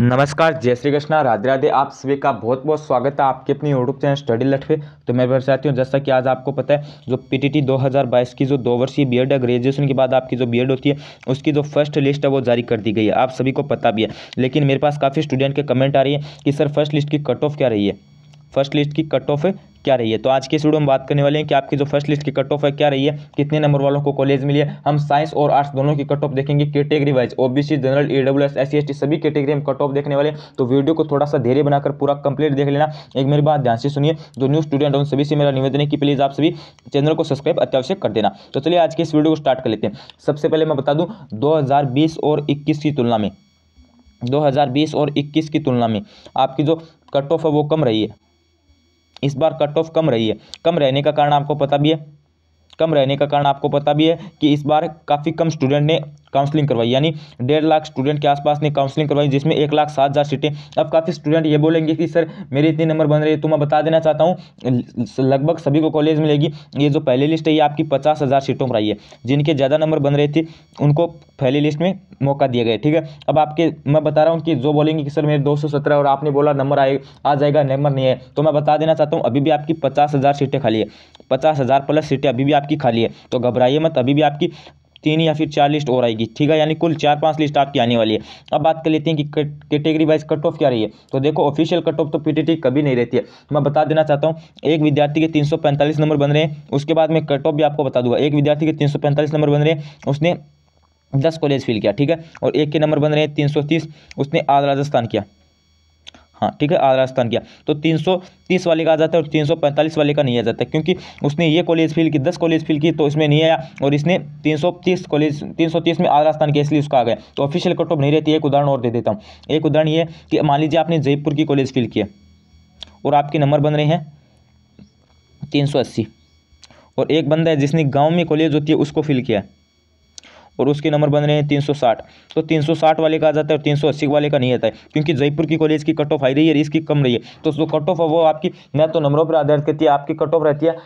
नमस्कार जय श्री कृष्णा राधे राधे आप सभी का बहुत बहुत स्वागत है आपके अपने यूट्यूब चैनल स्टडी लट पे तो मैं चाहती हूँ जैसा कि आज आपको पता है जो पीटीटी 2022 की जो दो वर्षीय बीएड है ग्रेजुएशन के बाद आपकी जो बीएड होती है उसकी जो फर्स्ट लिस्ट है वो जारी कर दी गई है आप सभी को पता भी है लेकिन मेरे पास काफ़ी स्टूडेंट के कमेंट आ रही है कि सर फर्स्ट लिस्ट की कट ऑफ क्या रही है फर्स्ट लिस्ट की कट ऑफ क्या रही है तो आज के इस वीडियो में बात करने वाले हैं कि आपकी जो फर्स्ट लिस्ट की कट ऑफ है क्या रही है कितने नंबर वालों को कॉलेज मिली है हम साइंस और आर्ट्स दोनों की कट ऑफ देखेंगे category wise OBC general E W S C S T सभी कैटेगरी में कट ऑफ देखने वाले तो वीडियो को थोड़ा सा धैर्य बनाकर पूरा कंप्लीट देख लेना एक मेरी बात ध्यान से सुनिए जो न्यू स्टूडेंट उन सभी से मेरा निवेदन है कि प्लीज़ आप सभी चैनल को सब्सक्राइब अत्यावश्यक कर देना तो चलिए आज के इस वीडियो को स्टार्ट कर लेते हैं सबसे पहले मैं बता दूँ दो और इक्कीस की तुलना में 2020 और 21 की तुलना में आपकी जो कट ऑफ है वो कम रही है इस बार कट ऑफ कम रही है कम रहने का कारण आपको पता भी है कम रहने का कारण आपको पता भी है कि इस बार काफ़ी कम स्टूडेंट ने काउंसलिंग करवाई यानी डेढ़ लाख स्टूडेंट के आसपास ने काउंसलिंग करवाई जिसमें एक लाख सात हज़ार सीटें अब काफ़ी स्टूडेंट ये बोलेंगे कि सर मेरे इतने नंबर बन रहे हैं तो मैं बता देना चाहता हूँ लगभग सभी को कॉलेज मिलेगी ये जो पहली लिस्ट है ये आपकी पचास हज़ार सीटों पर आई है जिनके ज़्यादा नंबर बन रहे थे उनको पहली लिस्ट में मौका दिया गया ठीक है अब आपके मैं बता रहा हूँ कि जो बोलेंगे कि सर मेरे दो और आपने बोला नंबर आए आ जाएगा नंबर नहीं है तो मैं बता देना चाहता हूँ अभी भी आपकी पचास हज़ार सीटें खाली है पचास हज़ार प्लस सीटें अभी भी आपकी खाली है तो घबराइए मत अभी भी आपकी तीन या फिर चार लिस्ट और आएगी ठीक है यानी कुल चार पाँच लिस्ट आपकी आने वाली है अब बात कर लेते हैं कि कैटेगरी वाइज कट ऑफ क्या रही है तो देखो ऑफिशियल कट ऑफ तो पीटीटी कभी नहीं रहती है मैं बता देना चाहता हूँ एक विद्यार्थी के तीन नंबर बन रहे हैं उसके बाद मैं कट ऑफ भी आपको बता दूंगा एक विद्यार्थी के तीन नंबर बन रहे हैं उसने दस कॉलेज फिल किया ठीक है और एक के नंबर बन रहे हैं तीन उसने आध राजस्थान किया हाँ ठीक है आगरा राजस्थान किया तो तीन तीस वाले का आ जाता है और तीन सौ पैंतालीस वाले का नहीं आ जाता क्योंकि उसने ये कॉलेज फिल की दस कॉलेज फिल की तो इसमें नहीं आया और इसने तीन सौ तीस कॉलेज तीन सौ तीस में आगरा राजस्थान किया इसलिए उसका आ गया तो ऑफिशियल कट ऑफ नहीं रहती एक उदाहरण और दे देता हूँ एक उदाहरण ये कि मान लीजिए आपने जयपुर की कॉलेज फिल किया और आपके नंबर बन रहे हैं तीन और एक बंदा है जिसने गाँव में कॉलेज होती है उसको फिल किया है और उसके नंबर बन रहे हैं तीन तो तीन वाले का आ जाता है और तीन वाले का नहीं आता है क्योंकि जयपुर की कॉलेज की कट ऑफ आई रही है इसकी कम रही है तो जो कट ऑफ वो आपकी ना तो नंबरों पर आधारित करती है आपकी कट ऑफ रहती है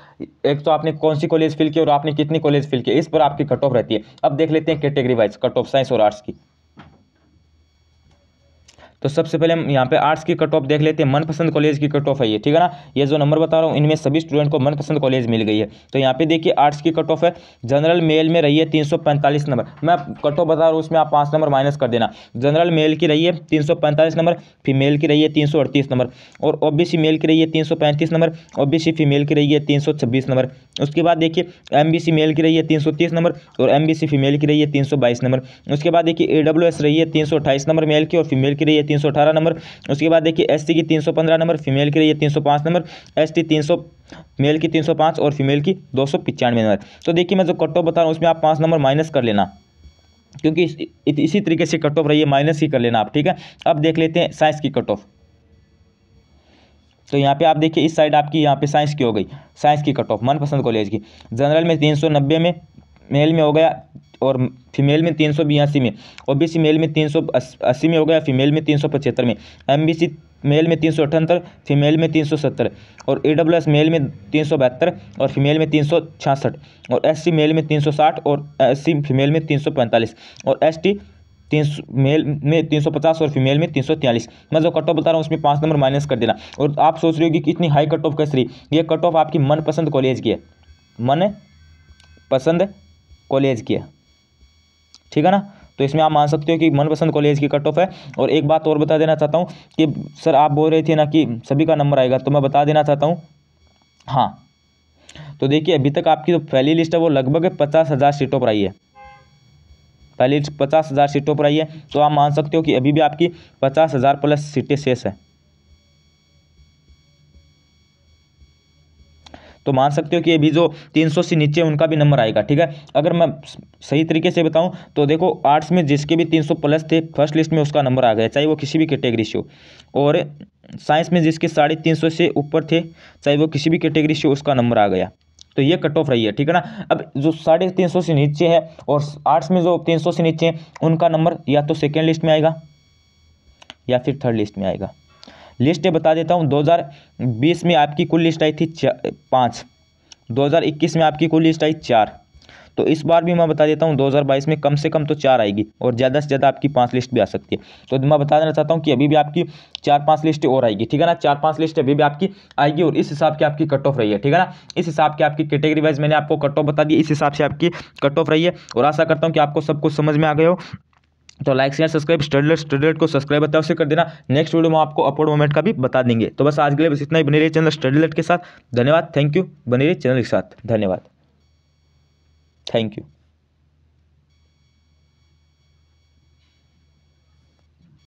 एक तो आपने कौन सी कॉलेज फिल की और आपने कितनी कॉलेज फिल की इस पर आपकी कट ऑफ रहती है अब देख लेते हैं category wise cut off science और आर्ट्स की तो सबसे पहले हम यहाँ पे आर्ट्स की कट ऑफ देख लेते हैं मनपसंद कॉलेज की कट ऑफ है ये ठीक है ना ये जो नंबर बता रहा हूँ इनमें सभी स्टूडेंट को मनपसंद कॉलेज मिल गई है तो यहाँ पे देखिए आर्ट्स की कट ऑफ है जनरल मेल में रही है तीन नंबर मैं कट ऑफ बता रहा हूँ उसमें आप पाँच नंबर माइनस कर देना जनरल मेल की रही है तीन नंबर फीमेल की रही है तीन नंबर और ओ मेल की रही है तीन नंबर ओ फीमेल की रही है तीन नंबर उसके बाद देखिए एम मेल की रही है तीन नंबर और एम फीमेल की रही है तीन नंबर उसके बाद देखिए ए रही है तीन नंबर मेल की और फीमेल की रही है तीन सौ अठारह नंबर उसके बाद देखिए एससी की तीन सौ पंद्रह नंबर फीमेल के लिए तीन सौ पाँच नंबर एस टी तीन सौ मेल की तीन सौ पाँच और फीमेल की दो सौ पचानवे नंबर तो देखिए मैं जो कट ऑफ बता रहा हूँ उसमें आप पाँच नंबर माइनस कर लेना क्योंकि इस, इसी तरीके से कट ऑफ रही है माइनस ही कर लेना आप ठीक है अब देख लेते हैं साइंस की कट ऑफ तो यहाँ पे आप देखिए इस साइड आपकी यहाँ पे साइंस की हो गई साइंस की कट ऑफ मनपसंद कॉलेज की जनरल में तीन सौ नब्बे में मेल में हो गया और फीमेल में तीन सौ बयासी में ओ बी सी मेल में तीन सौ अस्सी में हो गया फीमेल में तीन सौ पचहत्तर में एम बी सी मेल में तीन सौ अठहत्तर फीमेल में तीन सौ सत्तर और ई डब्ल्यू एस मेल में तीन सौ बहत्तर और फीमेल में तीन सौ छियासठ और एस सी मेल में तीन सौ साठ और एस सी फीमेल में तीन सौ पैंतालीस और एस टी तीन सौ मेल में तीन सौ पचास और फीमेल में तीन सौ तैंतालीस मैं जो कट ऑफ बता रहा हूँ उसमें पाँच नंबर माइनस कर देना और आप सोच रहे हो कि इतनी हाई कट ऑफ कैसे रही ये कट ऑफ आपकी मनपसंद कॉलेज की है मन पसंद कॉलेज की है ठीक है ना तो इसमें आप मान सकते हो कि मनपसंद कॉलेज की कट ऑफ है और एक बात और बता देना चाहता हूँ कि सर आप बोल रहे थे ना कि सभी का नंबर आएगा तो मैं बता देना चाहता हूँ हाँ तो देखिए अभी तक आपकी जो तो पहली लिस्ट है वो लगभग पचास हज़ार सीटों पर आई है पहली पचास हज़ार सीटों पर आई है तो आप मान सकते हो कि अभी भी आपकी पचास हज़ार प्लस सीटें शेष है तो मान सकते हो कि अभी जो तीन से नीचे उनका भी नंबर आएगा ठीक है अगर मैं सही तरीके से बताऊँ तो देखो आर्ट्स में जिसके भी तीन प्लस थे फर्स्ट लिस्ट में उसका नंबर आ गया चाहे वो किसी भी कैटेगरी से हो और साइंस में जिसके साढ़े तीन सौ से ऊपर थे चाहे वो किसी भी कैटेगरी से उसका नंबर आ गया तो ये कट ऑफ रही है ठीक है ना अब जो साढ़े तीन सौ से नीचे है और आर्ट्स में जो तीन सौ से नीचे हैं उनका नंबर या तो सेकेंड लिस्ट में आएगा या फिर थर्ड लिस्ट में आएगा लिस्ट बता देता हूँ 2020 में आपकी कुल लिस्ट आई थी पाँच 2021 में आपकी कुल लिस्ट आई चार तो इस बार भी मैं बता देता हूँ 2022 में कम से कम तो चार आएगी और ज़्यादा से ज़्यादा आपकी पांच लिस्ट भी आ सकती है तो मैं बता देना चाहता हूँ कि अभी भी आपकी चार पांच लिस्ट और आएगी ठीक है ना चार पांच लिस्ट अभी भी आपकी आएगी और इस हिसाब की आपकी कट ऑफ रही है ठीक है ना इस हिसाब की आपकी कैटेगरी वाइज मैंने आपको कट ऑफ बता दी इस हिसाब से आपकी कट ऑफ रही है और आशा करता हूँ कि आपको सब कुछ समझ में आ गए हो तो like share subscribe Studlet Studlet को सब्सक्राइब बताओ उसे कर देना नेक्स्ट वीडियो में आपको अपलोड मोमेंट का भी बता देंगे तो बस आज के लिए बस इतना ही बने रहिए चैनल स्टडलेट के साथ धन्यवाद थैंक यू बने रहिए चैनल के साथ धन्यवाद थैंक यू